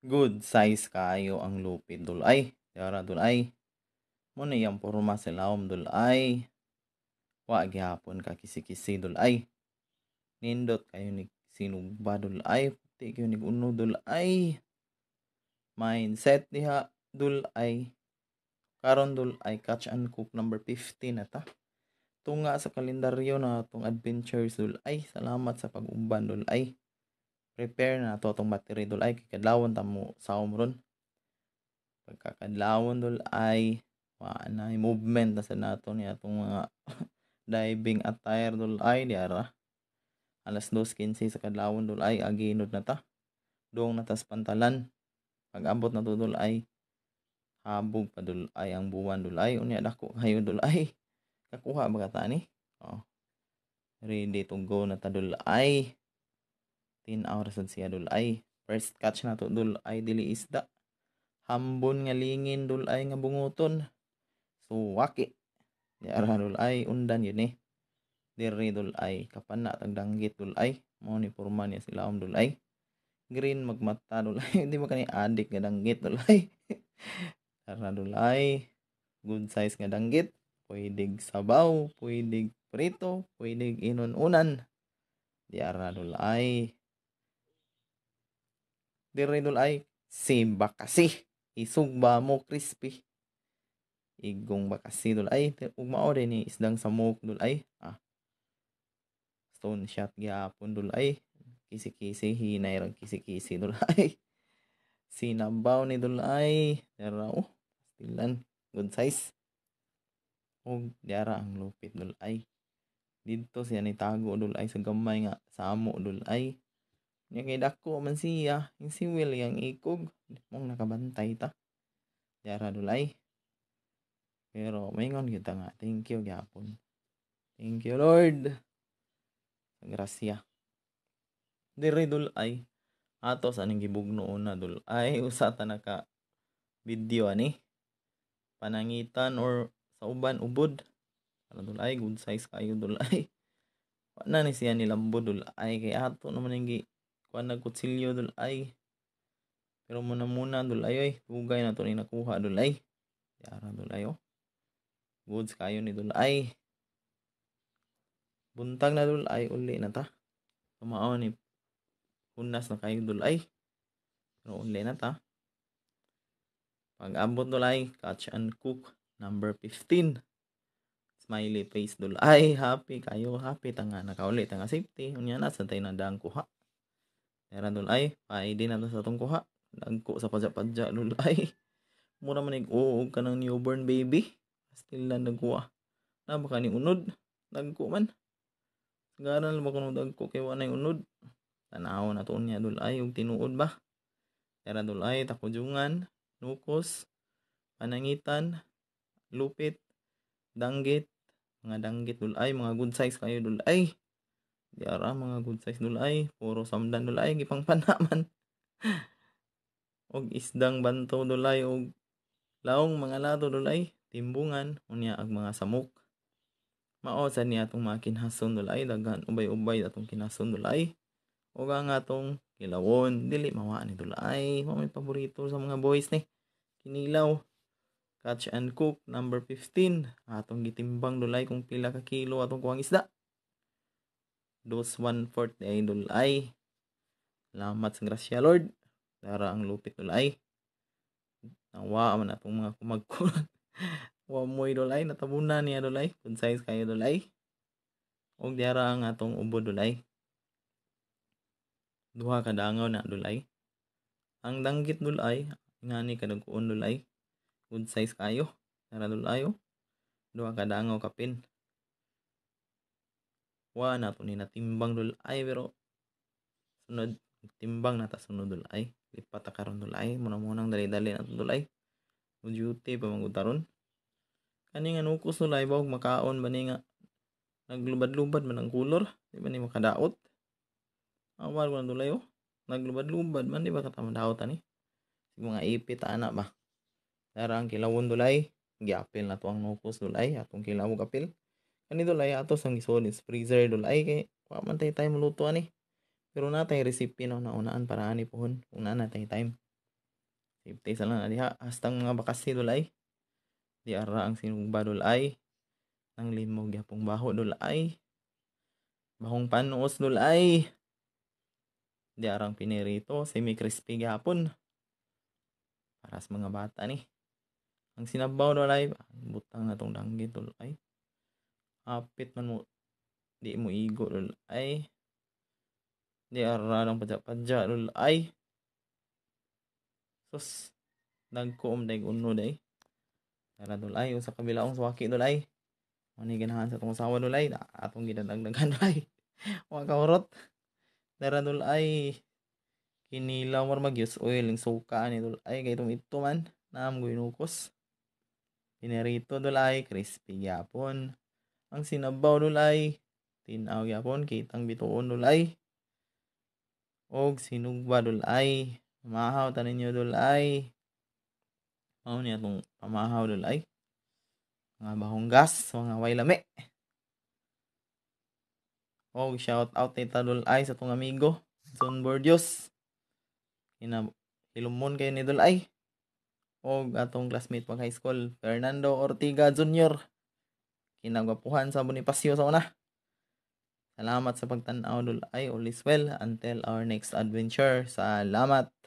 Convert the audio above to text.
good size kayo ang lupid dulay yara dulay mo na yung porma silawom dulay wa gihapon ka kisi-kisi dulay nindot kayo ni sinugba dulay puti kayo ni uno dulay mindset diha dulay karon dulay catch and cook number 15 na ta tunga sa kalendaryo na tong adventures dulay salamat sa pag-umban dulay repair na ato atong battery dul ay kadlawon ta mo sa ron pagkakadlawon dol ay wa na movement na sa nato ni atong mga diving attire dol ay diara alas 2.15 sa kadlawon dul ay aginod na ta doong natas pantalan pag abot na to dol ay habog pa dul ay ang buwan dul ay unya dako kayo dul ay kakuha ba ka tani oh ready to go na ta dul ay 10 hours sad siya dul ay first catch na to dul ay dili isda hambon nga lingin dul ay nga bunguton suwaki so, diara dul ay undan yun eh diri dul ay kapan na tagdanggit dul ay mo ni porma niya sila om um, dul ay green magmata dul ay hindi mo kani adik nga danggit dul ay diara dul ay good size nga danggit pwedeng sabaw pwedeng prito pwedeng inununan diara dul ay dirinol ay simba kasi isugba mo crispy igong bakasi dul ay ugmao din ni isdang samok dul ay ah stone shot gyapon dul ay kisi-kisi hinay rang kisi-kisi dul ay sinabaw ni dul ay dara oh tilan good size og dara ang lupit dul ay dito siya ni tago dul ay sa gamay nga samo dul ay niya kay dako man siya, yung si Will yung ikog, mong nakabantay ta. Diara dulay. Pero maingon kita nga, thank you gyapon. Thank you Lord. Grasya. Dire dulay. Ato sa ning gibugno una dul dulay usa ta naka video ani. Panangitan or sa uban ubod. Para dulay good size kayo dulay. Wala ni siya nilambod dulay kay ato naman ning kuan na kutsilyo dulay pero muna muna dulay oy tugay na to ni nakuha dulay yara dulay oh goods kayo ni dulay buntag na dulay uli na ta kamao ni hunas na kayo dulay pero uli na ta pag ambot dulay catch and cook number 15 smiley face dulay happy kayo happy tanga nakauli tanga safety unya na santay na na kuha Tara nun ay, paidi na sa atong kuha. Nagko sa padya-padya nun ay. Mura man ig-uog oh, ka ng newborn baby. Still na nagkuha. Na baka ni unod. Nagko man. Garan lang ba kung nagko kay wala unod. Tanaw na tuon niya dul ay ug tinuod ba. Tara dul ay takujungan, nukos, panangitan, lupit, danggit, mga danggit dul ay, mga good size kayo dul ay. Di ara mga good size dulay, puro samdan dulay gipang panaman. og isdang banto dulay og laong mga lado dulay, timbungan unya ag mga samok. Mao sa niya atong mga kinhason dulay daghan ubay-ubay atong kinhason dulay. Og ang atong kilawon dili mawaan ni dulay, mao may paborito sa mga boys ni. Kinilaw Catch and Cook number 15 atong gitimbang dulay kung pila ka kilo atong kuang isda Dos 140 ay dulay. sa grasya Lord. Dara ang lupit dulay. Nawa man atong mga kumagkulan. Wa mo'y dulay. Natabunan niya dulay. Kung size kayo dulay. O diara ang atong ubo dulay. Duha ka dangaw na dulay. Ang danggit dulay. Ingani ka nagkuon dulay. Good size kayo. Dara dulayo. Oh. Duha ka dangaw kapin. Wa na to ni natimbang dulay pero sunod timbang na ta sunod ay lipat ta karon dulay muna mo dali-dali na dulay mo duty pa magutaron kani nga nukos dulay ba makaon ba ni nga naglubad-lubad man ang kulor di ba ni makadaot awal ko na dulay oh naglubad-lubad man di ba katamadaot ani Sig mga ipit ana ba Tara ang kilawon dulay, giapil na to ang nukos dulay, atong kilawog apil. Ani dulay ato sang isuod sa freezer dulay kay wa man tay time luto ani. Pero na tay recipe no unaan para ani pohon kung na natay time. Safety sa lang diha hasta mga bakas ni dulay. Di ara ang sinugba ay Nang limog yapong baho dulay. Bahong panuos dulay. Di arang pinirito semi crispy gapon. Para sa mga bata ni. Ang sinabaw dulay, butang na tong danggit dulay apit man mo di mo igo lol ay di aralang padya padya lol ay sus nagkoom day uno day tara lol ay sa kabilaong swaki dul ay ano ganahan sa tong sawa lol ay atong gidanagdagan ay wa kaurot tara lol ay kinilaw mar magyus oil ng suka ni lol ay kay tumito man naam guinukos Pinarito dolay, crispy yapon. Ang sinabaw nulay, tinaw yapon kitang bituon nulay. Og sinugba dulay, mahaw tanin nyo dulay. Mao niya tong pamahaw dulay. Mga bahong gas, mga way lami. Og shout out ni Tadulay sa tong amigo, John Bordios. Ina hilumon kayo ni Dulay. Og atong classmate pag high school, Fernando Ortiga Jr kinagwapuhan sa Bonifacio sa una. Salamat sa pagtanaw dulay. All is well. Until our next adventure. Salamat.